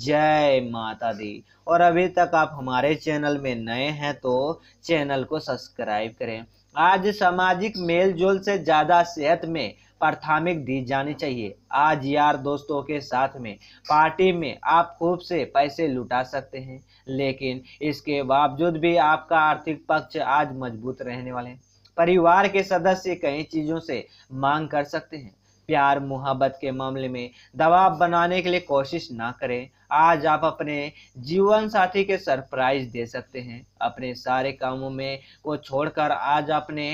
जय माता दी और अभी तक आप हमारे चैनल में नए हैं तो चैनल को सब्सक्राइब करें आज सामाजिक मेल जोल से ज़्यादा सेहत में प्राथमिक दी जानी चाहिए आज यार दोस्तों के साथ में पार्टी में आप खूब से पैसे लुटा सकते हैं लेकिन इसके बावजूद भी आपका आर्थिक पक्ष आज मजबूत रहने वाले हैं परिवार के सदस्य कई चीज़ों से मांग कर सकते हैं प्यार मुहब्बत के मामले में दबाव बनाने के लिए कोशिश ना करें आज आप अपने जीवन साथी के सरप्राइज दे सकते हैं अपने सारे कामों में को छोड़कर आज अपने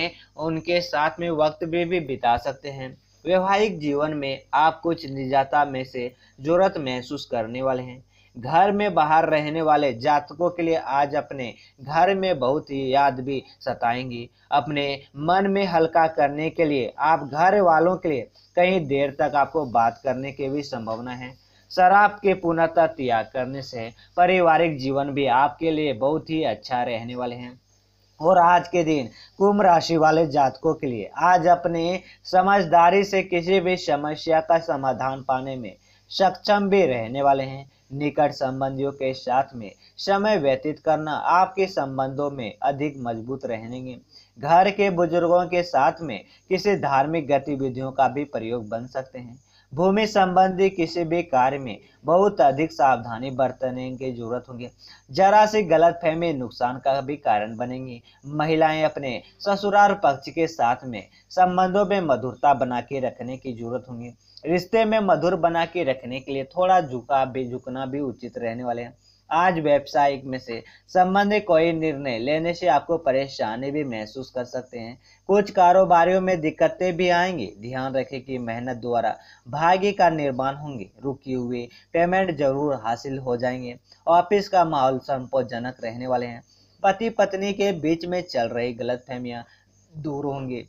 उनके साथ में वक्त भी, भी बिता सकते हैं वैवाहिक जीवन में आप कुछ निजाता में से जरूरत महसूस करने वाले हैं घर में बाहर रहने वाले जातकों के लिए आज अपने घर में बहुत ही याद भी सताएंगी अपने मन में हल्का करने के लिए आप घर वालों के लिए कहीं देर तक आपको बात करने की भी संभावना है शराब के पूर्णतः त्याग करने से पारिवारिक जीवन भी आपके लिए बहुत ही अच्छा रहने वाले हैं और आज के दिन कुंभ राशि वाले जातकों के लिए आज अपने समझदारी से किसी भी समस्या का समाधान पाने में सक्षम भी रहने वाले हैं निकट संबंधियों के साथ में समय व्यतीत करना आपके संबंधों में अधिक मजबूत रहेंगे घर के बुजुर्गों के साथ में किसी धार्मिक गतिविधियों का भी प्रयोग बन सकते हैं भूमि संबंधी किसी भी कार्य में बहुत अधिक सावधानी बरतने की जरूरत होगी जरा से गलत फहमी नुकसान का भी कारण बनेंगी महिलाएं अपने ससुराल पक्ष के साथ में संबंधों में मधुरता बना के रखने की जरूरत होगी रिश्ते में मधुर बना के रखने के लिए थोड़ा झुका भी झुकना भी उचित रहने वाले हैं आज व्यवसायिक में से संबंध कोई निर्णय लेने से आपको परेशानी भी महसूस कर सकते हैं कुछ कारोबारियों में दिक्कतें भी आएंगी ध्यान रखें कि मेहनत द्वारा भाग्य का निर्माण होंगे रुकी हुए पेमेंट जरूर हासिल हो जाएंगे ऑफिस का माहौल संतोषजनक रहने वाले हैं पति पत्नी के बीच में चल रही गलतफहमियां दूर होंगी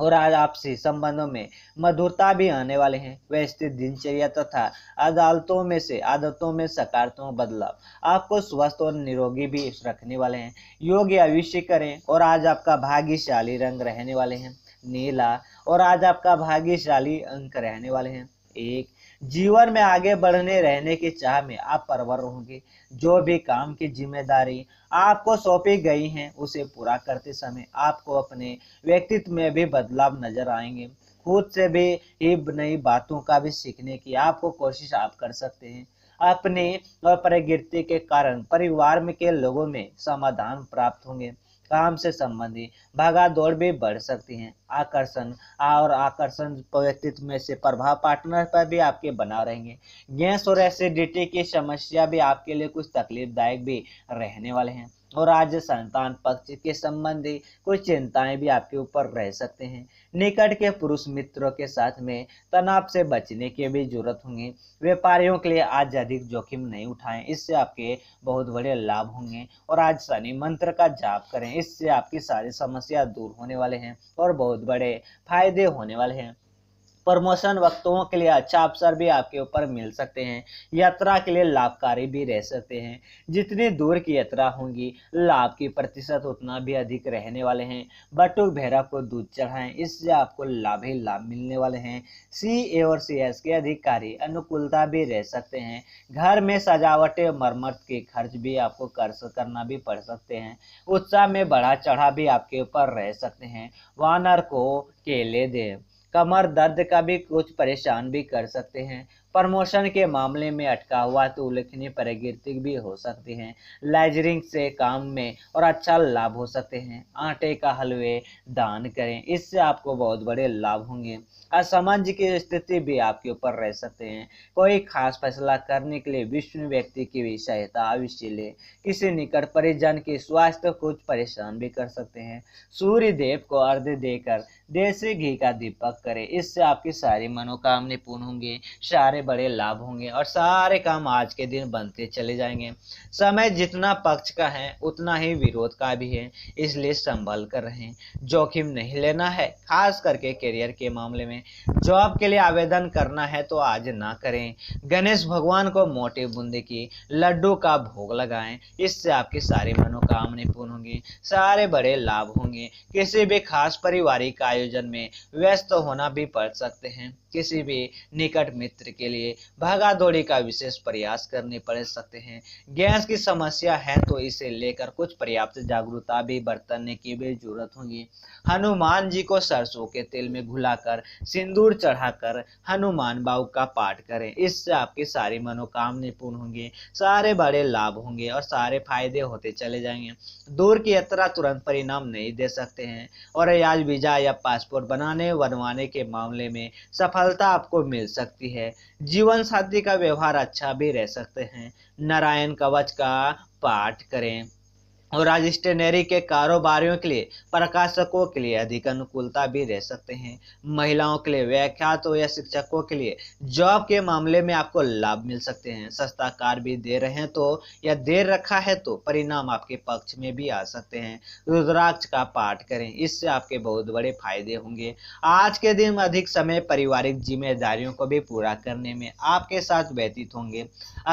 और आज आपसी संबंधों में मधुरता भी आने वाले हैं व्यवस्थित दिनचर्या तथा अदालतों में से आदतों में सकारात्मक बदलाव आपको स्वस्थ और निरोगी भी रखने वाले हैं योग या विषय करें और आज आपका भाग्यशाली रंग रहने वाले हैं नीला और आज आपका भाग्यशाली अंक रहने वाले हैं एक जीवन में आगे बढ़ने रहने की चाह में आप परवर होंगे जो भी काम की जिम्मेदारी आपको सौंपी गई है उसे पूरा करते समय आपको अपने व्यक्तित्व में भी बदलाव नजर आएंगे खुद से भी ही नई बातों का भी सीखने की आपको कोशिश आप कर सकते हैं अपने और प्रकृति के कारण परिवार में के लोगों में समाधान प्राप्त होंगे काम से संबंधित भागा दौड़ भी बढ़ सकती हैं आकर्षण और आकर्षण व्यक्तित्व में से प्रभाव पार्टनर पर भी आपके बना रहेंगे गैस और एसिडिटी की समस्या भी आपके लिए कुछ तकलीफदायक भी रहने वाले हैं और आज संतान पक्ष के संबंधी कुछ चिंताएं भी आपके ऊपर रह सकते हैं निकट के पुरुष मित्रों के साथ में तनाव से बचने की भी जरूरत होंगी व्यापारियों के लिए आज अधिक जोखिम नहीं उठाएं इससे आपके बहुत बड़े लाभ होंगे और आज शनि मंत्र का जाप करें इससे आपकी सारी समस्या दूर होने वाले हैं और बहुत बड़े फायदे होने वाले हैं प्रमोशन वक्तों के लिए अच्छा अवसर भी आपके ऊपर मिल सकते हैं यात्रा के लिए लाभकारी भी रह सकते हैं जितनी दूर की यात्रा होंगी लाभ की प्रतिशत उतना भी अधिक रहने वाले हैं बटुक भैरव को दूध चढ़ाएं इससे आपको लाभ ही लाभ मिलने वाले हैं सी ए और सी एस के अधिकारी अनुकूलता भी रह सकते हैं घर में सजावट मरम्मत के खर्च भी आपको कर्ज करना भी पड़ सकते हैं उत्साह में बढ़ा चढ़ा भी आपके ऊपर रह सकते हैं वानर को केले दें कमर दर्द का भी कुछ परेशान भी कर सकते हैं प्रमोशन के मामले में अटका हुआ तो उल्लेखनीय प्रगति भी हो सकती है लाइजरिंग से काम में और अच्छा लाभ हो सकते हैं आटे का हलवे दान करें इससे आपको बहुत बड़े लाभ होंगे असमंज की स्थिति भी आपके ऊपर रह सकते हैं कोई खास फैसला करने के लिए विश्व व्यक्ति की भी सहायता अवश्य ले किसी निकट परिजन के स्वास्थ्य कुछ परेशान भी कर सकते हैं सूर्य देव को अर्ध देकर देसी घी का दीपक करें इससे आपकी सारी मनोकामनाएं पूर्ण होंगी सारे में बड़े लाभ होंगे और सारे काम आज के दिन बनते चले जाएंगे समय जितना पक्ष का है उतना ही विरोध का भी है इसलिए संभल कर रहे जोखिम नहीं लेना है खास करके करियर के मामले में जॉब के लिए आवेदन करना है तो आज ना करें गणेश भगवान को मोटे बूंदे की लड्डू का भोग लगाएं इससे आपकी सारी मनोकामनाएं पूर्ण होंगी सारे बड़े लाभ होंगे किसी भी खास पारिवारिक आयोजन में व्यस्त होना भी पड़ सकते हैं किसी भी निकट मित्र के लिए भागा दौड़ी का विशेष प्रयास करने पड़ सकते हैं गैस की समस्या है तो इसे लेकर कुछ पर्याप्त जागरूकता भी बरतने की भी जरूरत होगी हनुमान जी को सरसों के तेल में घुलाकर सिंदूर चढ़ाकर हनुमान बाबू का पाठ करें इससे आपकी सारी मनोकामनाएं पूर्ण होंगी सारे बड़े लाभ होंगे और सारे फायदे होते चले जाएंगे दूर की यात्रा तुरंत परिणाम नहीं दे सकते हैं और आज वीजा या पासपोर्ट बनाने बनवाने के मामले में सफलता आपको मिल सकती है जीवन साथी का व्यवहार अच्छा भी रह सकते हैं नारायण कवच का पाठ करें और आज स्टेनरी के कारोबारियों के लिए प्रकाशकों के लिए अधिक अनुकूलता भी रह सकते हैं महिलाओं के लिए व्याख्यातों या शिक्षकों के लिए जॉब के मामले में आपको लाभ मिल सकते हैं सस्ता कार भी दे रहे हैं तो या दे रखा है तो परिणाम आपके पक्ष में भी आ सकते हैं रुद्राक्ष का पाठ करें इससे आपके बहुत बड़े फायदे होंगे आज के दिन अधिक समय पारिवारिक जिम्मेदारियों को भी पूरा करने में आपके साथ व्यतीत होंगे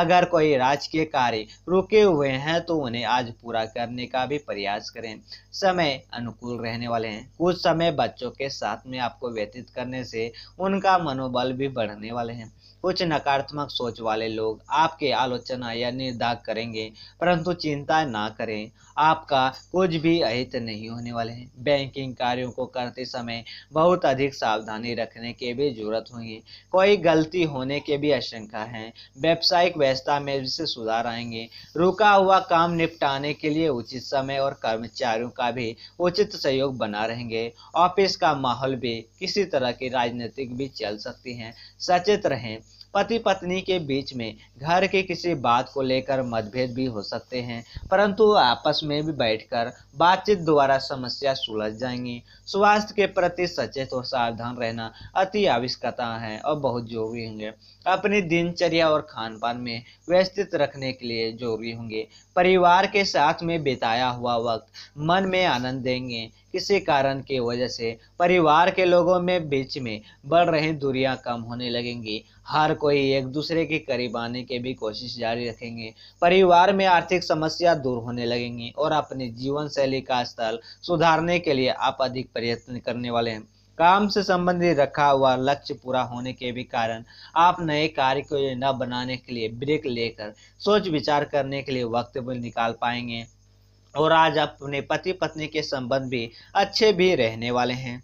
अगर कोई राजकीय कार्य रुके हुए हैं तो उन्हें आज पूरा कर करने का भी प्रयास करें समय अनुकूल रहने वाले हैं कुछ समय बच्चों के साथ में आपको व्यतीत करने से उनका मनोबल भी बढ़ने वाले हैं कुछ नकारात्मक सोच वाले लोग आपके आलोचना या निदाग करेंगे परंतु चिंता ना करें आपका कुछ भी अहित नहीं होने वाले हैं बैंकिंग कार्यों को करते समय बहुत अधिक सावधानी रखने के भी जरूरत होगी कोई गलती होने के भी आशंका है व्यावसायिक व्यवस्था में भी सुधार आएंगे रुका हुआ काम निपटाने के लिए उचित समय और कर्मचारियों का भी उचित सहयोग बना रहेंगे ऑफिस का माहौल भी किसी तरह की राजनीतिक भी चल सकती है सचेत रहें पति पत्नी के बीच में घर के किसी बात को लेकर मतभेद भी हो सकते हैं परंतु आपस में भी बैठकर बातचीत द्वारा समस्या सुलझ जाएंगी स्वास्थ्य के प्रति सचेत और सावधान रहना अति आवश्यकता है और बहुत जरूरी होंगे अपनी दिनचर्या और खान पान में व्यस्त रखने के लिए जरूरी होंगे परिवार के साथ में बिताया हुआ वक्त मन में आनंद देंगे किसी कारण की वजह से परिवार के लोगों में बीच में बढ़ रही दूरियां कम होने लगेंगी हर कोई एक दूसरे के करीब आने की भी कोशिश जारी रखेंगे परिवार में आर्थिक समस्या दूर होने लगेंगी और अपनी जीवन शैली का स्तर सुधारने के लिए आप अधिक प्रयत्न करने वाले हैं काम से संबंधित रखा हुआ लक्ष्य पूरा होने के भी कारण आप नए कार्य को न बनाने के लिए ब्रेक लेकर सोच विचार करने के लिए वक्त भी निकाल पाएंगे और आज आप अपने पति पत्नी के संबंध भी अच्छे भी रहने वाले हैं